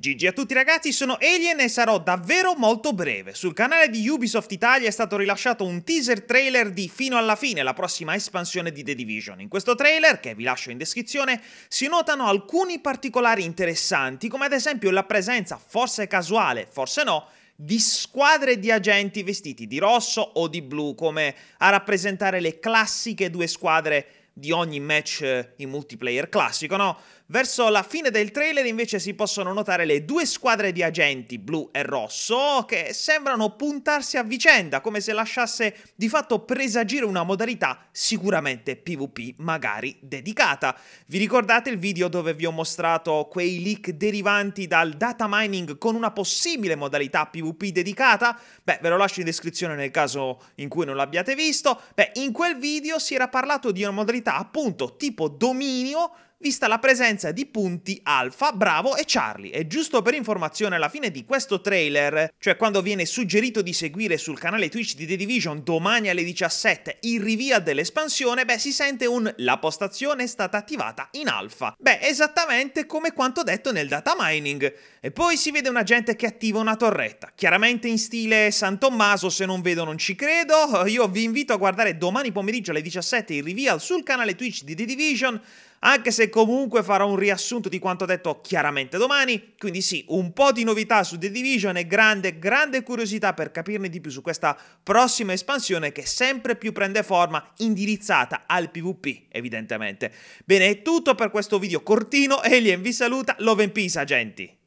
Gigi a tutti ragazzi, sono Alien e sarò davvero molto breve. Sul canale di Ubisoft Italia è stato rilasciato un teaser trailer di Fino alla fine, la prossima espansione di The Division. In questo trailer, che vi lascio in descrizione, si notano alcuni particolari interessanti, come ad esempio la presenza, forse casuale, forse no, di squadre di agenti vestiti di rosso o di blu, come a rappresentare le classiche due squadre di ogni match eh, in multiplayer classico, no? Verso la fine del trailer invece si possono notare le due squadre di agenti, blu e rosso, che sembrano puntarsi a vicenda, come se lasciasse di fatto presagire una modalità sicuramente PvP, magari dedicata. Vi ricordate il video dove vi ho mostrato quei leak derivanti dal data mining con una possibile modalità PvP dedicata? Beh, ve lo lascio in descrizione nel caso in cui non l'abbiate visto. Beh, in quel video si era parlato di una modalità società appunto tipo dominio vista la presenza di punti Alfa, Bravo e Charlie. E giusto per informazione, alla fine di questo trailer, cioè quando viene suggerito di seguire sul canale Twitch di The Division domani alle 17 il rivia dell'espansione, beh, si sente un la postazione è stata attivata in Alfa. Beh, esattamente come quanto detto nel data mining. E poi si vede un agente che attiva una torretta, chiaramente in stile San Tommaso, se non vedo non ci credo. Io vi invito a guardare domani pomeriggio alle 17 il reveal sul canale Twitch di The Division, anche se comunque farò un riassunto di quanto detto chiaramente domani, quindi sì, un po' di novità su The Division e grande, grande curiosità per capirne di più su questa prossima espansione che sempre più prende forma indirizzata al PvP, evidentemente. Bene, è tutto per questo video cortino, Alien vi saluta, Love and Peace, agenti!